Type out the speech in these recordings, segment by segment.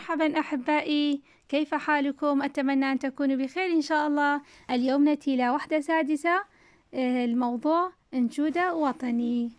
مرحبا أحبائي كيف حالكم؟ أتمنى أن تكونوا بخير إن شاء الله اليوم نأتي إلى وحدة سادسة آه، الموضوع أنشودة وطني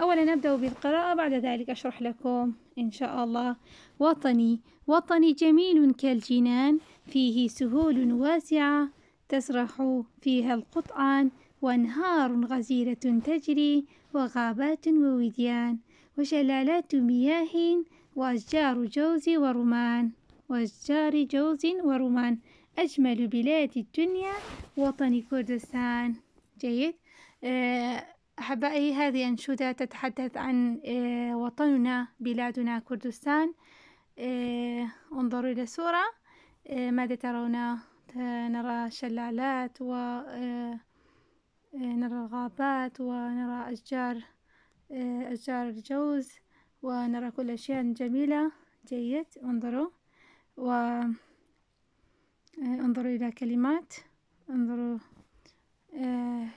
أولا نبدأ بالقراءة بعد ذلك أشرح لكم إن شاء الله وطني وطني جميل كالجنان فيه سهول واسعة تسرح فيها القطعان وأنهار غزيرة تجري وغابات ووديان وشلالات مياه وأشجار جوز ورمان وأشجار جوز ورمان أجمل بلاد الدنيا وطن كردستان جيد آه، أحبائي هذه أنشودة تتحدث عن آه، وطننا بلادنا كردستان آه، انظروا إلى الصورة ماذا ترون نرى شلالات نرى الغابات ونرى أشجار أشجار الجوز ونرى كل أشياء جميلة جيد انظروا و آه، انظروا إلى كلمات انظروا آه،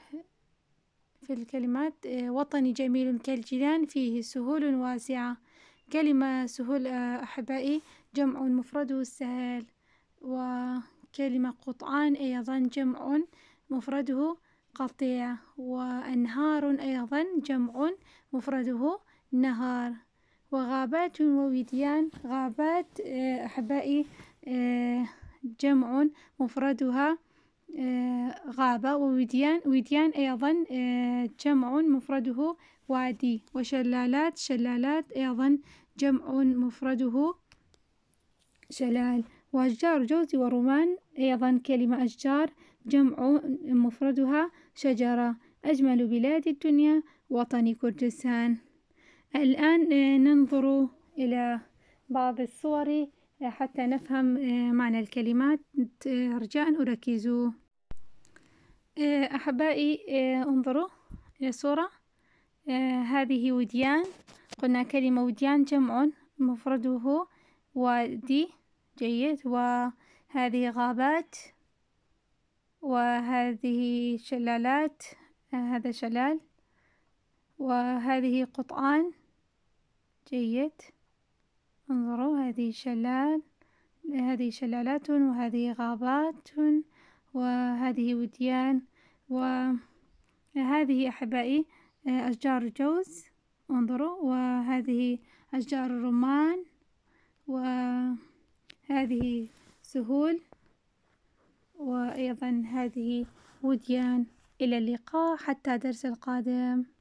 في الكلمات آه، وطني جميل كالجيران فيه سهول واسعة كلمة سهول أحبائي جمع مفرده سهل وكلمة قطعان أيضا جمع مفرده قطيع وأنهار أيضا جمع مفرده نهار وغابات ووديان غابات آه، أحبائي آه، جمع مفردها آه، غابة ووديان وديان أيضا جمع مفرده وادي وشلالات شلالات أيضا جمع مفرده شلال وأشجار جوزي ورمان أيضا كلمة أشجار جمع مفردها شجرة أجمل بلاد الدنيا وطني كردستان الآن آه، ننظر إلى بعض الصور آه، حتى نفهم آه، معنى الكلمات رجاء أركزوا أحبائي انظروا إلى الصورة هذه وديان قلنا كلمة وديان جمع مفرده وادي جيد وهذه غابات وهذه شلالات هذا شلال وهذه قطعان جيد انظروا هذه شلال هذه شلالات وهذه غابات وهذه وديان وهذه أحبائي أشجار جوز انظروا وهذه أشجار الرمان وهذه سهول وأيضا هذه وديان إلى اللقاء حتى درس القادم